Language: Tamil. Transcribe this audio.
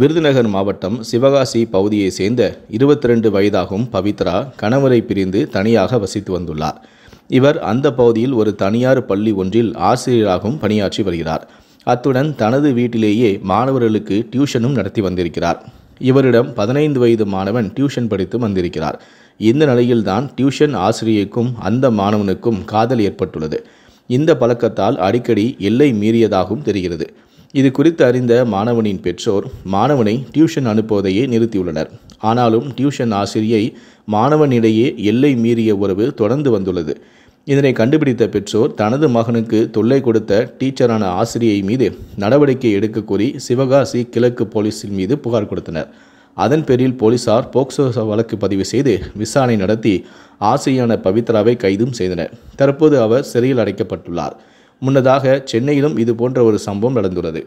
விருதுநகர் மாவட்டம் சிவகாசி பகுதியைச் சேர்ந்த இருபத்தி ரெண்டு வயதாகும் பவித்ரா கணவரை பிரிந்து தனியாக வசித்து வந்துள்ளார் இவர் அந்த பகுதியில் ஒரு தனியார் பள்ளி ஒன்றில் ஆசிரியராகவும் பணியாற்றி வருகிறார் அத்துடன் தனது வீட்டிலேயே மாணவர்களுக்கு டியூஷனும் நடத்தி வந்திருக்கிறார் இவரிடம் பதினைந்து வயது மாணவன் டியூஷன் படித்து வந்திருக்கிறார் இந்த நிலையில்தான் டியூஷன் ஆசிரியைக்கும் அந்த மாணவனுக்கும் காதல் ஏற்பட்டுள்ளது இந்த பழக்கத்தால் அடிக்கடி எல்லை மீறியதாகவும் தெரிகிறது இது குறித்து அறிந்த மாணவனின் பெற்றோர் மாணவனை டியூஷன் அனுப்புவதையே நிறுத்தியுள்ளனர் ஆனாலும் டியூஷன் ஆசிரியை மாணவனிடையே எல்லை மீறிய உறவு தொடர்ந்து வந்துள்ளது இதனை கண்டுபிடித்த பெற்றோர் தனது மகனுக்கு தொல்லை கொடுத்த டீச்சரான ஆசிரியை மீது நடவடிக்கை எடுக்க கோரி சிவகாசி கிழக்கு போலீஸின் மீது புகார் கொடுத்தனர் அதன் பேரில் போலீசார் போக்சோ வழக்கு பதிவு செய்து விசாரணை நடத்தி ஆசிரியான பவித்ராவை கைதும் செய்தனர் தற்போது அவர் சிறையில் அடைக்கப்பட்டுள்ளார் முன்னதாக சென்னையிலும் இதுபோன்ற ஒரு சம்பவம் நடந்துள்ளது